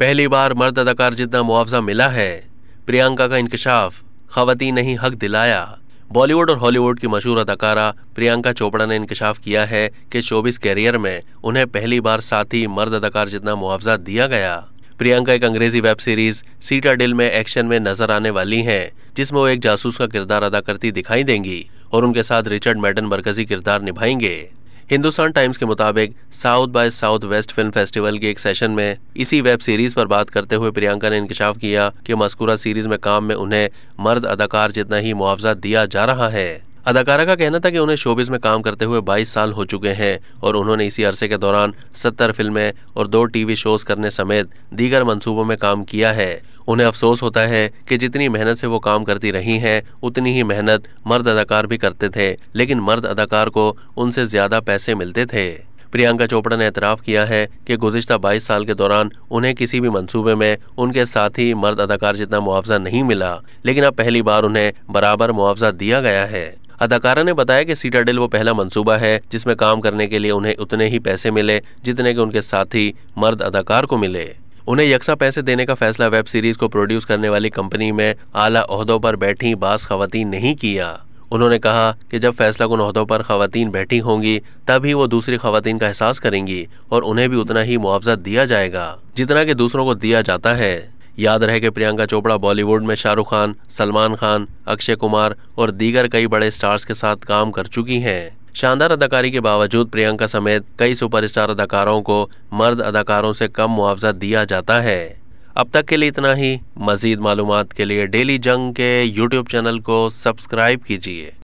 पहली बार मर्द अदाकार जितना मुआवजा मिला है प्रियंका का इंकशाफ खवती नहीं हक दिलाया बॉलीवुड और हॉलीवुड की मशहूर अदाकारा प्रियंका चोपड़ा ने इंकशाफ किया है कि शोबिस कैरियर में उन्हें पहली बार साथी मर्द अदाकार जितना मुआवजा दिया गया प्रियंका एक अंग्रेजी वेब सीरीज सीटा डिल में एक्शन में नजर आने वाली हैं जिसमें वो एक जासूस का किरदार अदा करती दिखाई देंगी और उनके साथ रिचर्ड मैडन मरकजी किरदार निभाएंगे हिंदुस्तान टाइम्स के मुताबिक South by South West film festival के एक सेशन में इसी वेब सीरीज पर बात करते हुए प्रियंका ने इंकशाफ किया कि मस्कुरा सीरीज में काम में उन्हें मर्द अदाकार जितना ही मुआवजा दिया जा रहा है अदाकारा का कहना था कि उन्हें शोबिज में काम करते हुए 22 साल हो चुके हैं और उन्होंने इसी अरसे के दौरान 70 फिल्में और दो टीवी शोज करने समेत दीगर मंसूबों में काम किया है उन्हें अफसोस होता है कि जितनी मेहनत से वो काम करती रही हैं उतनी ही मेहनत मर्द अदाकार भी करते थे लेकिन मर्द अदाकार को उनसे ज़्यादा पैसे मिलते थे प्रियंका चोपड़ा ने एतराफ़ किया है कि गुजशत 22 साल के दौरान उन्हें किसी भी मंसूबे में उनके साथ ही मर्द अदाकार जितना मुआवजा नहीं मिला लेकिन अब पहली बार उन्हें बराबर मुआवजा दिया गया है अदाकारा ने बताया कि सीटाडेल वो पहला मंसूबा है जिसमें काम करने के लिए उन्हें उतने ही पैसे मिले जितने के उनके साथी मर्द अदाकार को मिले उन्हें यकसा पैसे देने का फैसला वेब सीरीज को प्रोड्यूस करने वाली कंपनी में आला अहदों पर बैठी बास खवतिन नहीं किया उन्होंने कहा कि जब फैसला कन अहदों पर खातन बैठी होंगी तभी वो दूसरी खातन का एहसास करेंगी और उन्हें भी उतना ही मुआवजा दिया जाएगा जितना कि दूसरों को दिया जाता है याद रहे कि प्रियंका चोपड़ा बॉलीवुड में शाहरुख खान सलमान खान अक्षय कुमार और दीगर कई बड़े स्टार्स के साथ काम कर चुकी हैं शानदार अदाकारी के बावजूद प्रियंका समेत कई सुपरस्टार अदाकारों को मर्द अदाकारों से कम मुआवजा दिया जाता है अब तक के लिए इतना ही मजीद मालूम के लिए डेली जंग के यूट्यूब चैनल को सब्सक्राइब कीजिए